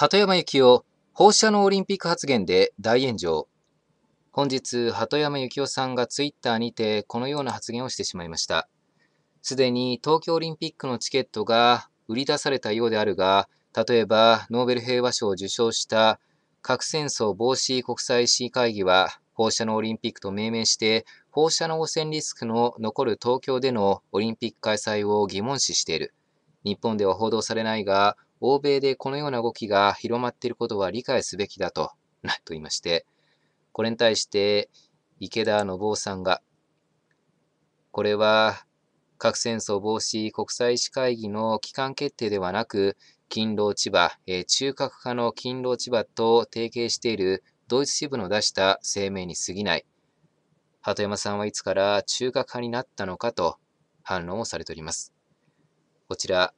鳩山幸雄、放射能オリンピック発言で大炎上。本日、鳩山幸雄さんがツイッターにてこのような発言をしてしまいました。すでに東京オリンピックのチケットが売り出されたようであるが、例えばノーベル平和賞を受賞した核戦争防止国際市会議は放射能オリンピックと命名して放射能汚染リスクの残る東京でのオリンピック開催を疑問視している。日本では報道されないが、欧米でこのような動きが広まっていることは理解すべきだと、と言いまして、これに対して池田信夫さんが、これは核戦争防止国際医師会議の機関決定ではなく、勤労千葉、え中核化の勤労千葉と提携しているドイツ支部の出した声明に過ぎない。鳩山さんはいつから中核派になったのかと反論をされております。こちら、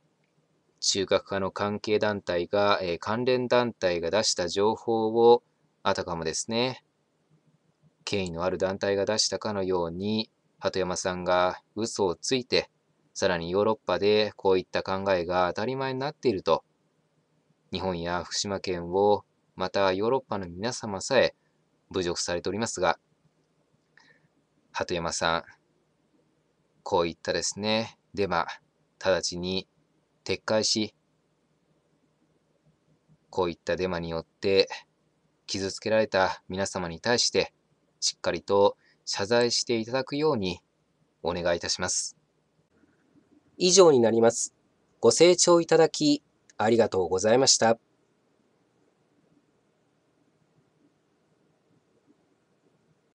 中核派の関係団体が、え関連団体が出した情報を、あたかもですね、権威のある団体が出したかのように、鳩山さんが嘘をついて、さらにヨーロッパでこういった考えが当たり前になっていると、日本や福島県を、またヨーロッパの皆様さえ侮辱されておりますが、鳩山さん、こういったですね、デマ、直ちに撤回し、こういったデマによって傷つけられた皆様に対してしっかりと謝罪していただくようにお願いいたします。以上になります。ご清聴いただきありがとうございました。